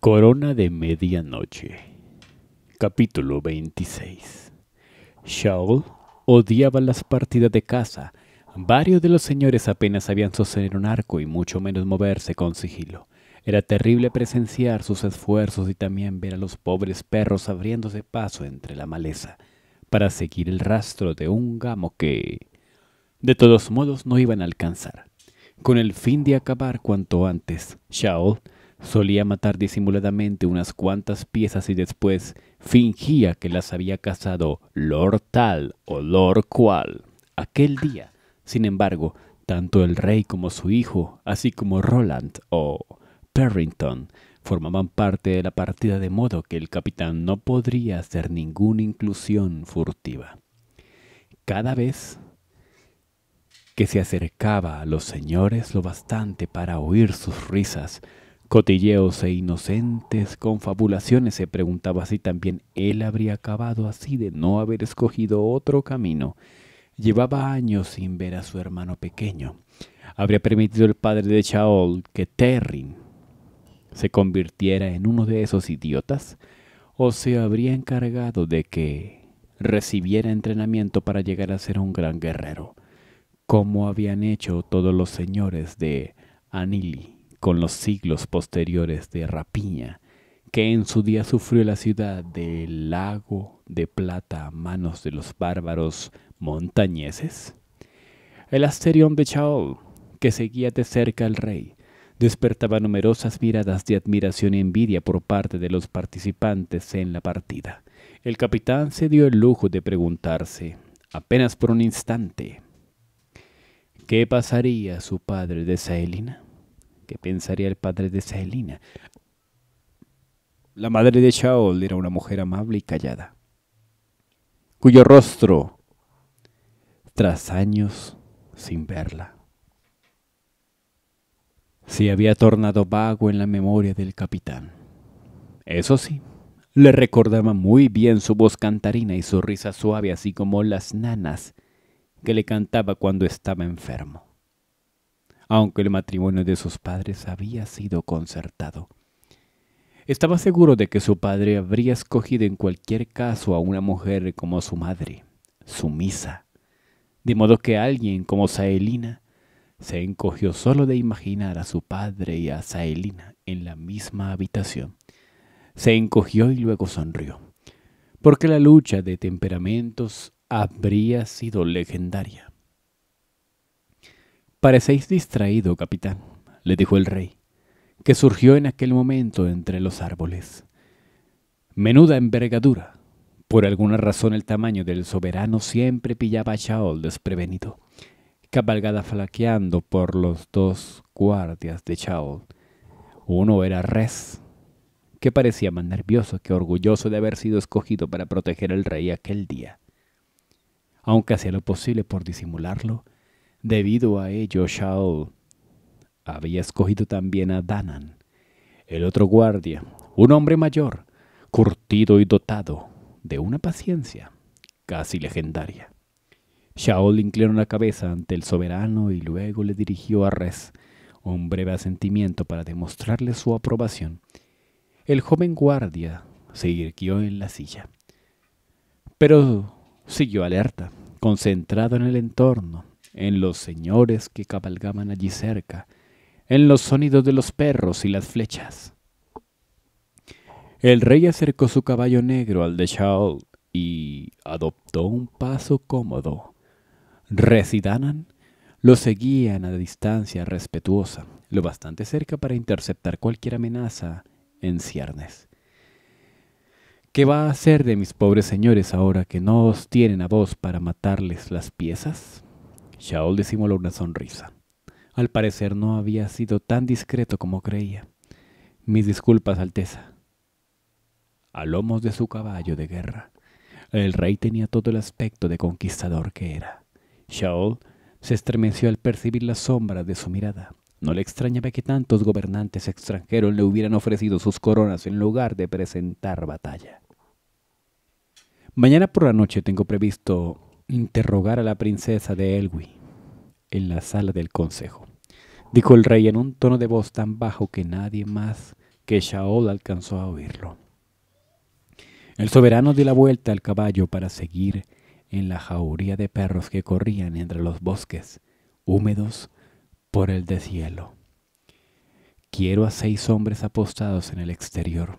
Corona de Medianoche. Capítulo 26. Shaol odiaba las partidas de caza. Varios de los señores apenas sabían sostener un arco y mucho menos moverse con sigilo. Era terrible presenciar sus esfuerzos y también ver a los pobres perros abriéndose paso entre la maleza para seguir el rastro de un gamo que, de todos modos, no iban a alcanzar. Con el fin de acabar cuanto antes, Shaol Solía matar disimuladamente unas cuantas piezas y después fingía que las había cazado Lord tal o Lord cual. Aquel día, sin embargo, tanto el rey como su hijo, así como Roland o Perrington, formaban parte de la partida de modo que el capitán no podría hacer ninguna inclusión furtiva. Cada vez que se acercaba a los señores lo bastante para oír sus risas, Cotilleos e inocentes confabulaciones se preguntaba si también él habría acabado así de no haber escogido otro camino. Llevaba años sin ver a su hermano pequeño. Habría permitido el padre de Shaol que Terrin se convirtiera en uno de esos idiotas o se habría encargado de que recibiera entrenamiento para llegar a ser un gran guerrero, como habían hecho todos los señores de Anili con los siglos posteriores de rapiña que en su día sufrió la ciudad del lago de plata a manos de los bárbaros montañeses? El asterión de chao que seguía de cerca al rey, despertaba numerosas miradas de admiración y envidia por parte de los participantes en la partida. El capitán se dio el lujo de preguntarse, apenas por un instante, ¿qué pasaría a su padre de Saelina? ¿Qué pensaría el padre de Celina? La madre de Shaol era una mujer amable y callada, cuyo rostro, tras años sin verla, se había tornado vago en la memoria del capitán. Eso sí, le recordaba muy bien su voz cantarina y su risa suave, así como las nanas que le cantaba cuando estaba enfermo aunque el matrimonio de sus padres había sido concertado. Estaba seguro de que su padre habría escogido en cualquier caso a una mujer como su madre, sumisa, de modo que alguien como Saelina se encogió solo de imaginar a su padre y a Saelina en la misma habitación. Se encogió y luego sonrió, porque la lucha de temperamentos habría sido legendaria. Parecéis distraído, capitán, le dijo el rey, que surgió en aquel momento entre los árboles. Menuda envergadura. Por alguna razón el tamaño del soberano siempre pillaba a Shaol desprevenido, cabalgada flaqueando por los dos guardias de Shaol. Uno era Res, que parecía más nervioso que orgulloso de haber sido escogido para proteger al rey aquel día. Aunque hacía lo posible por disimularlo, Debido a ello, Shaol había escogido también a Danan, el otro guardia, un hombre mayor, curtido y dotado de una paciencia casi legendaria. Shaol inclinó la cabeza ante el soberano y luego le dirigió a Res un breve asentimiento para demostrarle su aprobación. El joven guardia se irguió en la silla, pero siguió alerta, concentrado en el entorno, en los señores que cabalgaban allí cerca, en los sonidos de los perros y las flechas. El rey acercó su caballo negro al de Shaol y adoptó un paso cómodo. Residanan lo seguían a distancia respetuosa, lo bastante cerca para interceptar cualquier amenaza en ciernes. ¿Qué va a hacer de mis pobres señores ahora que no os tienen a vos para matarles las piezas? Shaol disimuló una sonrisa. Al parecer no había sido tan discreto como creía. Mis disculpas, Alteza. A lomos de su caballo de guerra, el rey tenía todo el aspecto de conquistador que era. Shaol se estremeció al percibir la sombra de su mirada. No le extrañaba que tantos gobernantes extranjeros le hubieran ofrecido sus coronas en lugar de presentar batalla. Mañana por la noche tengo previsto interrogar a la princesa de Elwi en la sala del consejo, dijo el rey en un tono de voz tan bajo que nadie más que Shaol alcanzó a oírlo. El soberano dio la vuelta al caballo para seguir en la jauría de perros que corrían entre los bosques, húmedos por el deshielo. Quiero a seis hombres apostados en el exterior.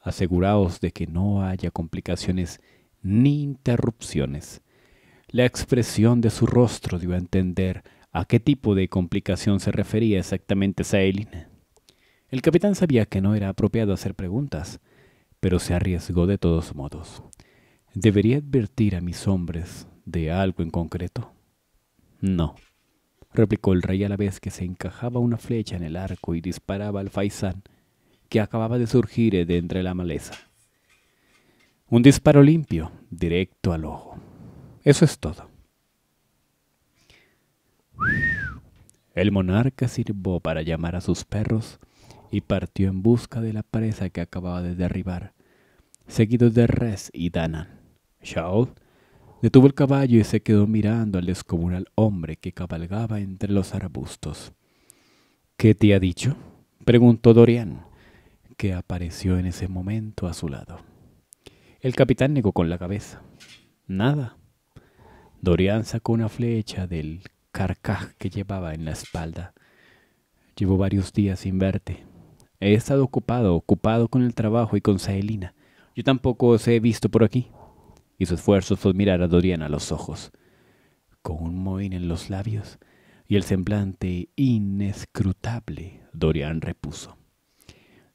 Aseguraos de que no haya complicaciones ni interrupciones. La expresión de su rostro dio a entender a qué tipo de complicación se refería exactamente Saelin. El capitán sabía que no era apropiado hacer preguntas, pero se arriesgó de todos modos. ¿Debería advertir a mis hombres de algo en concreto? No, replicó el rey a la vez que se encajaba una flecha en el arco y disparaba al faisán que acababa de surgir de entre la maleza. Un disparo limpio, directo al ojo. Eso es todo. El monarca sirvó para llamar a sus perros y partió en busca de la presa que acababa de derribar, seguido de Res y Danan. Shaul detuvo el caballo y se quedó mirando al descomunal hombre que cabalgaba entre los arbustos. ¿Qué te ha dicho? preguntó Dorian, que apareció en ese momento a su lado. El capitán negó con la cabeza. Nada, Dorian sacó una flecha del carcaj que llevaba en la espalda. Llevo varios días sin verte. He estado ocupado, ocupado con el trabajo y con Saelina. Yo tampoco os he visto por aquí. Y su esfuerzo fue mirar a Dorian a los ojos. Con un mohín en los labios y el semblante inescrutable, Dorian repuso.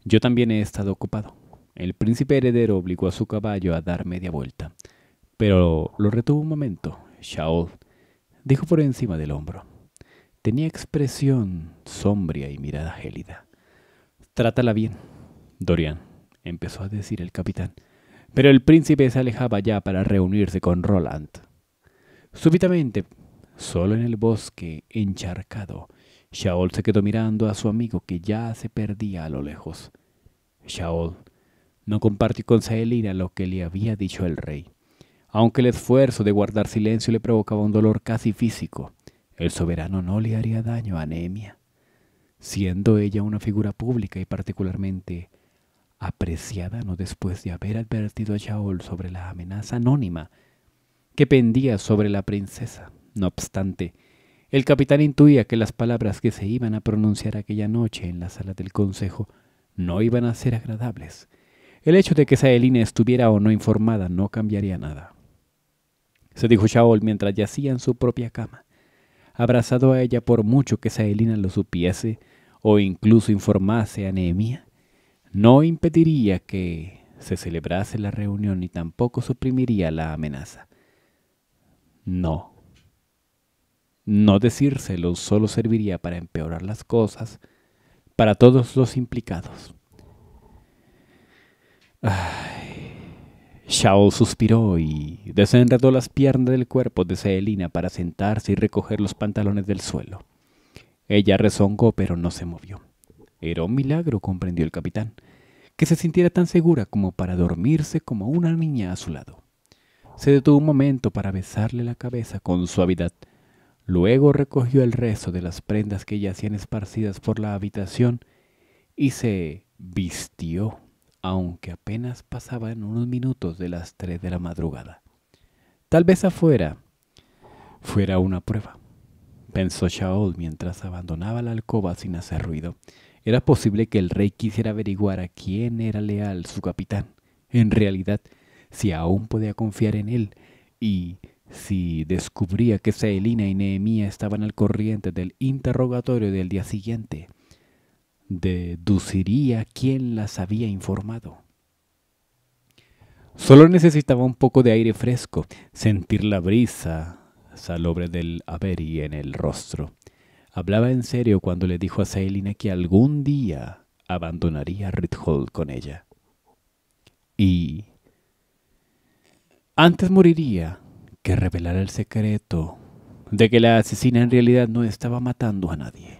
Yo también he estado ocupado. El príncipe heredero obligó a su caballo a dar media vuelta, pero lo retuvo un momento Shaol dijo por encima del hombro. Tenía expresión sombria y mirada gélida. Trátala bien, Dorian, empezó a decir el capitán. Pero el príncipe se alejaba ya para reunirse con Roland. Súbitamente, solo en el bosque encharcado, Shaol se quedó mirando a su amigo que ya se perdía a lo lejos. Shaol no compartió con Saelina lo que le había dicho el rey. Aunque el esfuerzo de guardar silencio le provocaba un dolor casi físico, el soberano no le haría daño a Anemia, siendo ella una figura pública y particularmente apreciada no después de haber advertido a Shaol sobre la amenaza anónima que pendía sobre la princesa. No obstante, el capitán intuía que las palabras que se iban a pronunciar aquella noche en la sala del consejo no iban a ser agradables. El hecho de que Saelina estuviera o no informada no cambiaría nada se dijo Shaol mientras yacía en su propia cama, abrazado a ella por mucho que Saelina lo supiese o incluso informase a Nehemia, No impediría que se celebrase la reunión ni tampoco suprimiría la amenaza. No. No decírselo solo serviría para empeorar las cosas para todos los implicados. Ay. Shaol suspiró y desenredó las piernas del cuerpo de Celina para sentarse y recoger los pantalones del suelo. Ella rezongó pero no se movió. Era un milagro, comprendió el capitán, que se sintiera tan segura como para dormirse como una niña a su lado. Se detuvo un momento para besarle la cabeza con suavidad. Luego recogió el resto de las prendas que ya hacían esparcidas por la habitación y se vistió aunque apenas pasaban unos minutos de las tres de la madrugada. Tal vez afuera fuera una prueba, pensó Shaol mientras abandonaba la alcoba sin hacer ruido. Era posible que el rey quisiera averiguar a quién era leal su capitán. En realidad, si aún podía confiar en él y si descubría que Selina y Nehemia estaban al corriente del interrogatorio del día siguiente, deduciría quién las había informado. Solo necesitaba un poco de aire fresco, sentir la brisa salobre del Avery en el rostro. Hablaba en serio cuando le dijo a Selina que algún día abandonaría Rithold con ella. Y antes moriría que revelara el secreto de que la asesina en realidad no estaba matando a nadie.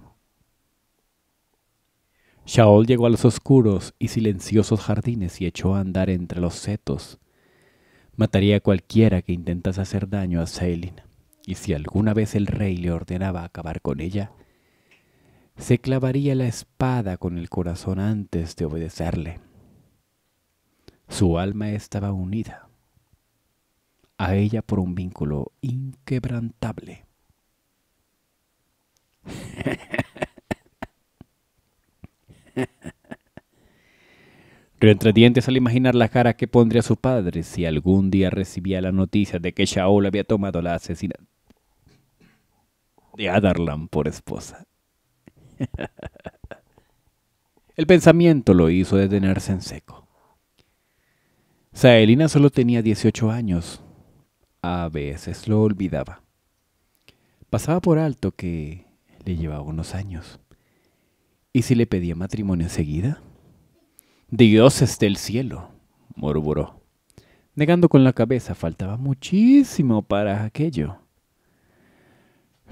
Shaol llegó a los oscuros y silenciosos jardines y echó a andar entre los setos. Mataría a cualquiera que intentase hacer daño a Selin, y si alguna vez el rey le ordenaba acabar con ella, se clavaría la espada con el corazón antes de obedecerle. Su alma estaba unida a ella por un vínculo inquebrantable. Entre dientes al imaginar la cara que pondría su padre si algún día recibía la noticia de que Shaol había tomado la asesina de Adarlan por esposa. El pensamiento lo hizo detenerse en seco. Saelina solo tenía 18 años. A veces lo olvidaba. Pasaba por alto que le llevaba unos años. ¿Y si le pedía matrimonio enseguida? esté el cielo, murmuró. Negando con la cabeza, faltaba muchísimo para aquello.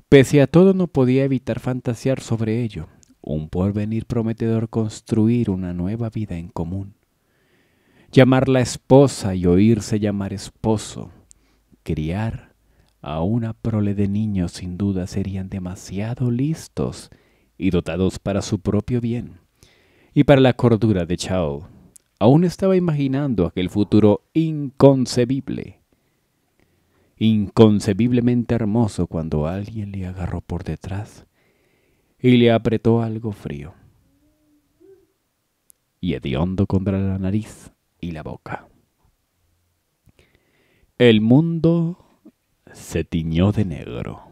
Pese a todo, no podía evitar fantasear sobre ello, un porvenir prometedor construir una nueva vida en común. Llamarla esposa y oírse llamar esposo, criar a una prole de niños sin duda serían demasiado listos y dotados para su propio bien y para la cordura de Chao. Aún estaba imaginando aquel futuro inconcebible, inconcebiblemente hermoso cuando alguien le agarró por detrás y le apretó algo frío y hediondo contra la nariz y la boca. El mundo se tiñó de negro.